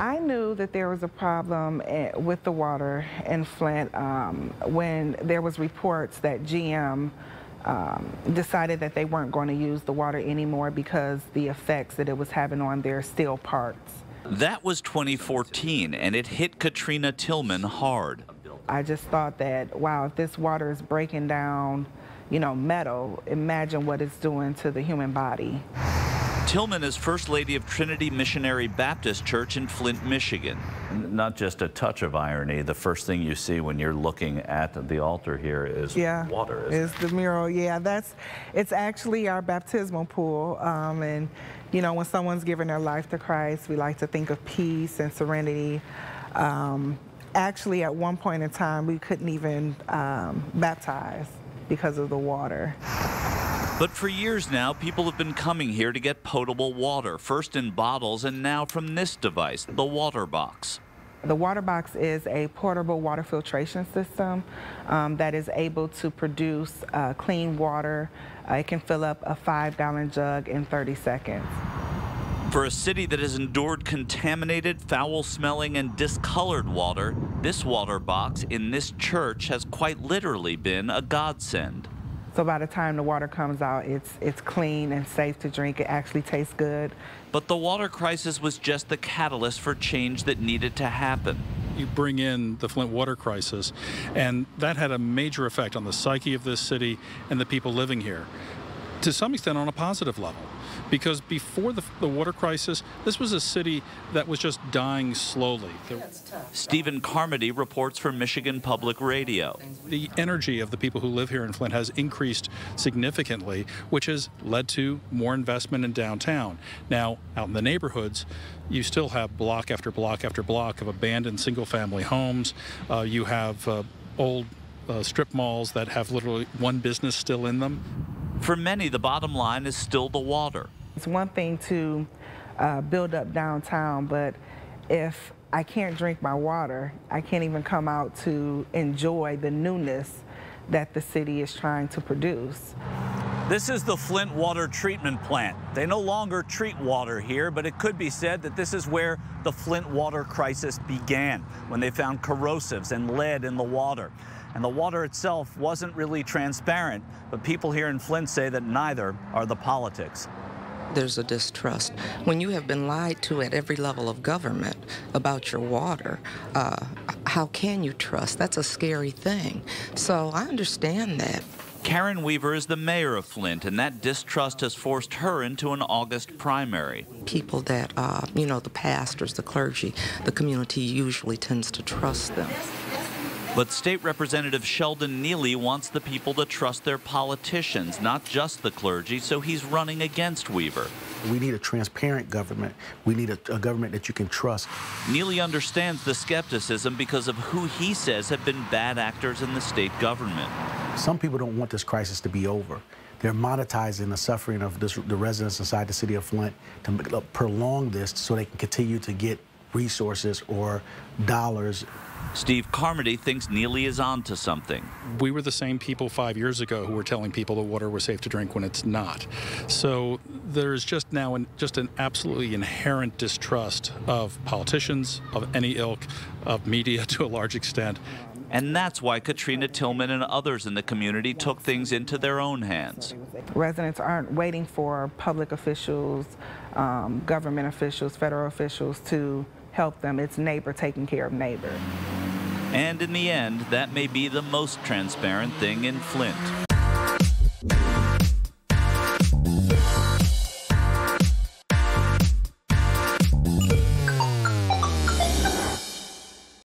I knew that there was a problem eh, with the water in Flint um, when there was reports that GM um, decided that they weren't going to use the water anymore because the effects that it was having on their steel parts. That was 2014, and it hit Katrina Tillman hard. I just thought that, wow, if this water is breaking down, you know, metal, imagine what it's doing to the human body. Tillman is First Lady of Trinity Missionary Baptist Church in Flint, Michigan. Not just a touch of irony, the first thing you see when you're looking at the altar here is yeah, water. Is it? the mural, yeah. That's, it's actually our baptismal pool. Um, and, you know, when someone's given their life to Christ, we like to think of peace and serenity. Um, actually, at one point in time, we couldn't even um, baptize because of the water. But for years now, people have been coming here to get potable water, first in bottles and now from this device, the water box. The water box is a portable water filtration system um, that is able to produce uh, clean water. Uh, it can fill up a five gallon jug in 30 seconds. For a city that has endured contaminated, foul smelling, and discolored water, this water box in this church has quite literally been a godsend. So by the time the water comes out, it's, it's clean and safe to drink. It actually tastes good. But the water crisis was just the catalyst for change that needed to happen you bring in the Flint water crisis. And that had a major effect on the psyche of this city and the people living here to some extent on a positive level because before the, the, water crisis, this was a city that was just dying slowly. Stephen Carmody reports for Michigan Public Radio. The energy of the people who live here in Flint has increased significantly, which has led to more investment in downtown. Now, out in the neighborhoods, you still have block after block after block of abandoned single family homes. Uh, you have uh, old uh, strip malls that have literally one business still in them. For many, the bottom line is still the water. It's one thing to uh, build up downtown, but if I can't drink my water, I can't even come out to enjoy the newness that the city is trying to produce. This is the Flint Water Treatment Plant. They no longer treat water here, but it could be said that this is where the Flint water crisis began, when they found corrosives and lead in the water and the water itself wasn't really transparent. But people here in Flint say that neither are the politics. There's a distrust. When you have been lied to at every level of government about your water, uh, how can you trust? That's a scary thing. So I understand that. Karen Weaver is the mayor of Flint, and that distrust has forced her into an August primary. People that, uh, you know, the pastors, the clergy, the community usually tends to trust them. But State Representative Sheldon Neely wants the people to trust their politicians, not just the clergy, so he's running against Weaver. We need a transparent government. We need a, a, government that you can trust. Neely understands the skepticism because of who he says have been bad actors in the state government. Some people don't want this crisis to be over. They're monetizing the suffering of this, the residents inside the city of Flint to prolong this so they can continue to get resources or dollars. Steve Carmody thinks Neely is onto something. We were the same people five years ago who were telling people the water was safe to drink when it's not. So there's just now an, just an absolutely inherent distrust of politicians, of any ilk, of media to a large extent. And that's why Katrina Tillman and others in the community took things into their own hands. Residents aren't waiting for public officials, um, government officials, federal officials to help them. It's neighbor taking care of neighbor. And in the end, that may be the most transparent thing in Flint.